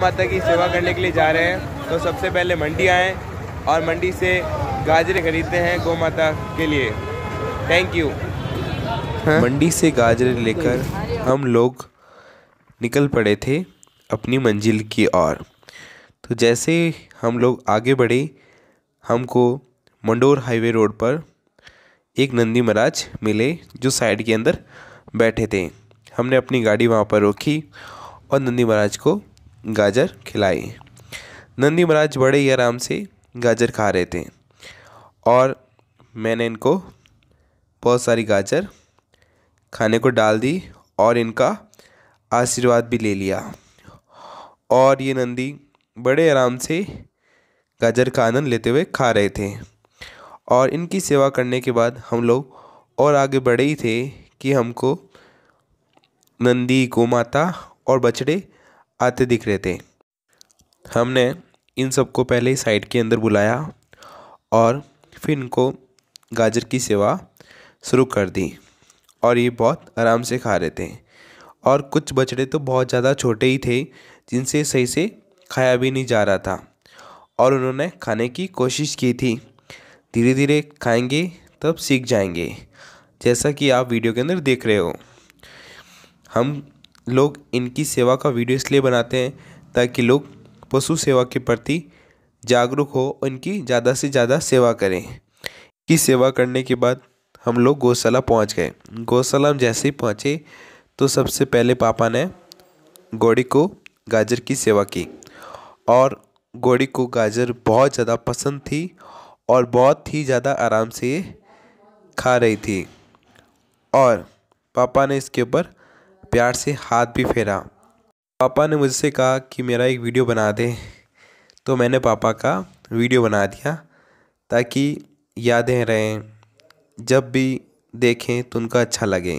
माता की सेवा करने के लिए जा रहे हैं तो सबसे पहले मंडी आएँ और मंडी से गाजरे खरीदते हैं गौ माता के लिए थैंक यू हाँ? मंडी से गाजरे लेकर हम लोग निकल पड़े थे अपनी मंजिल की ओर तो जैसे हम लोग आगे बढ़े हमको मंडोर हाईवे रोड पर एक नंदी महाराज मिले जो साइड के अंदर बैठे थे हमने अपनी गाड़ी वहाँ पर रोकी और नंदी महाराज को गाजर खिलाई नंदी महाराज बड़े ही आराम से गाजर खा रहे थे और मैंने इनको बहुत सारी गाजर खाने को डाल दी और इनका आशीर्वाद भी ले लिया और ये नंदी बड़े आराम से गाजर का आनंद लेते हुए खा रहे थे और इनकी सेवा करने के बाद हम लोग और आगे बढ़े ही थे कि हमको नंदी गो माता और बछड़े आते दिख रहे थे हमने इन सबको पहले ही साइड के अंदर बुलाया और फिर इनको गाजर की सेवा शुरू कर दी और ये बहुत आराम से खा रहे थे और कुछ बछड़े तो बहुत ज़्यादा छोटे ही थे जिनसे सही से खाया भी नहीं जा रहा था और उन्होंने खाने की कोशिश की थी धीरे धीरे खाएंगे तब सीख जाएंगे जैसा कि आप वीडियो के अंदर देख रहे हो हम लोग इनकी सेवा का वीडियो इसलिए बनाते हैं ताकि लोग पशु सेवा के प्रति जागरूक हो और इनकी ज़्यादा से ज़्यादा सेवा करें कि सेवा करने के बाद हम लोग गौशाला पहुंच गए गौशाला हम जैसे ही पहुंचे तो सबसे पहले पापा ने घोड़ी को गाजर की सेवा की और घोड़ी को गाजर बहुत ज़्यादा पसंद थी और बहुत ही ज़्यादा आराम से खा रही थी और पापा ने इसके ऊपर प्यार से हाथ भी फेरा पापा ने मुझसे कहा कि मेरा एक वीडियो बना दे तो मैंने पापा का वीडियो बना दिया ताकि यादें रहें जब भी देखें तो उनका अच्छा लगे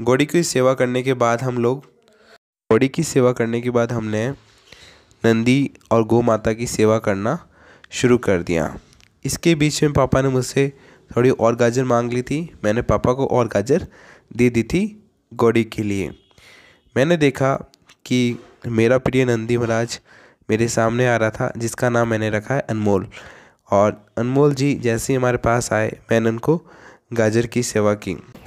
घोड़ी की सेवा करने के बाद हम लोग घोड़ी की सेवा करने के बाद हमने नंदी और गौ माता की सेवा करना शुरू कर दिया इसके बीच में पापा ने मुझसे थोड़ी और गाजर मांग ली थी मैंने पापा को और गाजर दे दी थी गौड़ी के लिए मैंने देखा कि मेरा प्रिय नंदी महाराज मेरे सामने आ रहा था जिसका नाम मैंने रखा है अनमोल और अनमोल जी जैसे ही हमारे पास आए मैंने उनको गाजर की सेवा की